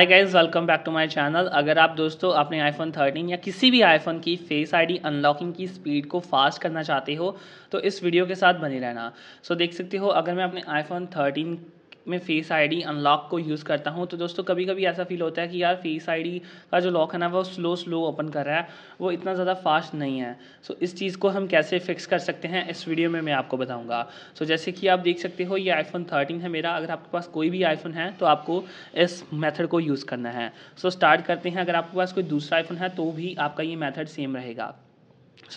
hi guys welcome back to my channel अगर आप दोस्तों अपने आईफोन 13 या किसी भी आईफोन की फेस आईडी अनलॉकिंग की स्पीड को फास्ट करना चाहते हो तो इस वीडियो के साथ बने रहना सो so, देख सकते हो अगर मैं अपने आईफोन 13 मैं फेस आईडी अनलॉक को यूज़ करता हूँ तो दोस्तों कभी कभी ऐसा फील होता है कि यार फेस आईडी का जो लॉक है ना वो स्लो स्लो ओपन कर रहा है वो इतना ज़्यादा फास्ट नहीं है सो इस चीज़ को हम कैसे फिक्स कर सकते हैं इस वीडियो में मैं आपको बताऊँगा सो जैसे कि आप देख सकते हो ये आईफोन थर्टीन है मेरा अगर आपके पास कोई भी आईफोन है तो आपको इस मैथड को यूज़ करना है सो स्टार्ट करते हैं अगर आपके पास कोई दूसरा आईफोन है तो भी आपका ये मैथड सेम रहेगा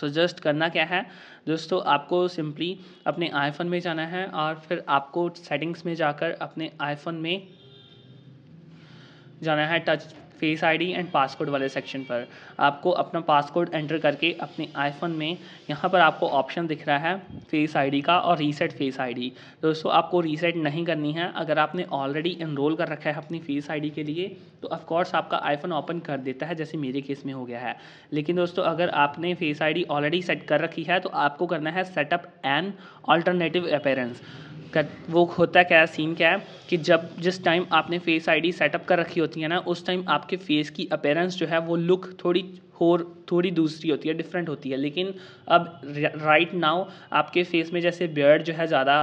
सजेस्ट करना क्या है दोस्तों आपको सिंपली अपने आईफोन में जाना है और फिर आपको सेटिंग्स में जाकर अपने आईफोन में जाना है touch face ID and passcode वाले सेक्शन पर आपको अपना पासकोड एंटर करके अपने आईफोन में यहाँ पर आपको ऑप्शन दिख रहा है फेस आईडी का और रीसेट फेस आईडी दोस्तों आपको रीसेट नहीं करनी है अगर आपने ऑलरेडी इनरोल कर रखा है अपनी फेस आईडी के लिए तो ऑफकोर्स आपका आईफोन ओपन कर देता है जैसे मेरे केस में हो गया है लेकिन दोस्तों अगर आपने फेस आई ऑलरेडी सेट कर रखी है तो आपको करना है सेटअप एन ऑल्टरनेटिव अपेरेंस कर वो होता क्या है सीन क्या है कि जब जिस टाइम आपने फेस आईडी सेटअप कर रखी होती है ना उस टाइम आपके आपके फेस की अपेरेंस जो है वो लुक थोड़ी और थोड़ी दूसरी होती है डिफरेंट होती है लेकिन अब राइट नाउ आपके फेस में जैसे बियर्ड जो है ज़्यादा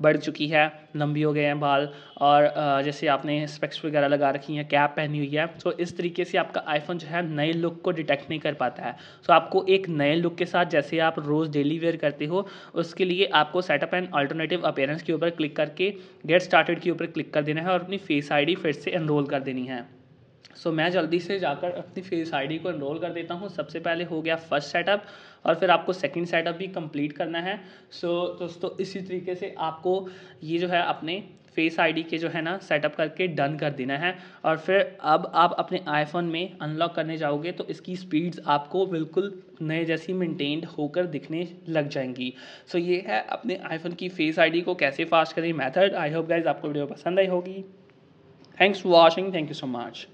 बढ़ चुकी है लंबी हो गए हैं बाल और जैसे आपने स्पेक्स वगैरह लगा रखी हैं कैप पहनी हुई है सो इस तरीके से आपका आईफोन जो है नए लुक को डिटेक्ट नहीं कर पाता है सो आपको एक नए लुक के साथ जैसे आप रोज़ डेली वेयर करते हो उसके लिए आपको सेटअप एंड अल्टरनेटिव अपेयरेंस के ऊपर क्लिक करके गेट स्टार्टेड के ऊपर क्लिक कर देना है और अपनी फेस आई फिर से एनरोल कर देनी है सो मैं जल्दी से जाकर अपनी फेस आईडी को इनरोल कर देता हूँ सबसे पहले हो गया फर्स्ट सेटअप और फिर आपको सेकंड सेटअप भी कंप्लीट करना है सो so, दोस्तों इसी तरीके से आपको ये जो है अपने फेस आईडी के जो है ना सेटअप करके डन कर देना है और फिर अब आप अपने आईफोन में अनलॉक करने जाओगे तो इसकी स्पीड्स आपको बिल्कुल नए जैसी मेंटेन्ड होकर दिखने लग जाएंगी सो so, ये है अपने आईफोन की फेस आईडी को कैसे फास्ट करें मेथड आई होप गाइज आपको वीडियो पसंद आई होगी thanks for watching thank you so much